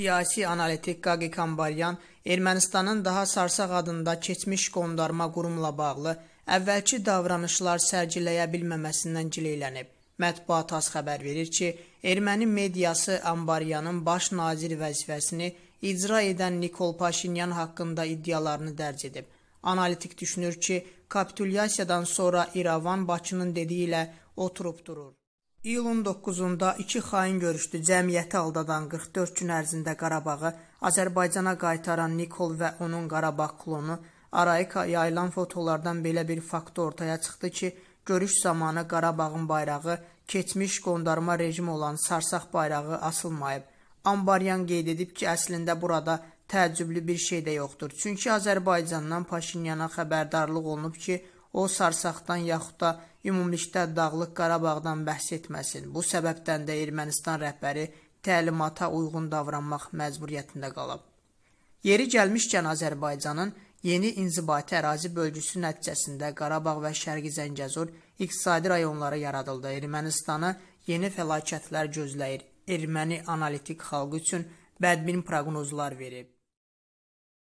Siyasi analitik Qaqi Kambaryan Ermənistanın daha sarsaq adında keçmiş qondarma qurumla bağlı əvvəlki davranışlar sərgiləyə bilməməsindən cileylənib. Mətbuat az xəbər verir ki, erməni mediası Ambaryanın baş nazir vəzifəsini icra edən Nikol Paşinyan haqqında iddialarını dərc edib. Analitik düşünür ki, kapitulyasiyadan sonra İrəvan Bakının dediyi ilə oturub durur. İyulun 9-da iki xain görüşdü cəmiyyəti aldadan 44 gün ərzində Qarabağı Azərbaycana qaytaran Nikol və onun Qarabağ klonu Araika yayılan fotolardan belə bir fakt ortaya çıxdı ki, görüş zamanı Qarabağın bayrağı keçmiş qondarma rejim olan sarsaq bayrağı asılmayıb. Ambaryan qeyd edib ki, əslində burada təəccüblü bir şey də yoxdur. Çünki Azərbaycandan Paşinyana xəbərdarlıq olunub ki, O sarsaqdan yaxud da ümumilikdə Dağlıq Qarabağdan bəhs etməsin. Bu səbəbdən də Ermənistan rəhbəri təlimata uyğun davranmaq məcburiyyətində qalıb. Yeri gəlmişkən Azərbaycanın yeni inzibati ərazi bölgüsü nəticəsində Qarabağ və Şərqi Zəngəzur iqtisadi rayonları yaradıldı. Ermənistanı yeni fəlakətlər gözləyir. Erməni analitik xalqı üçün bədbin proqnozlar verib.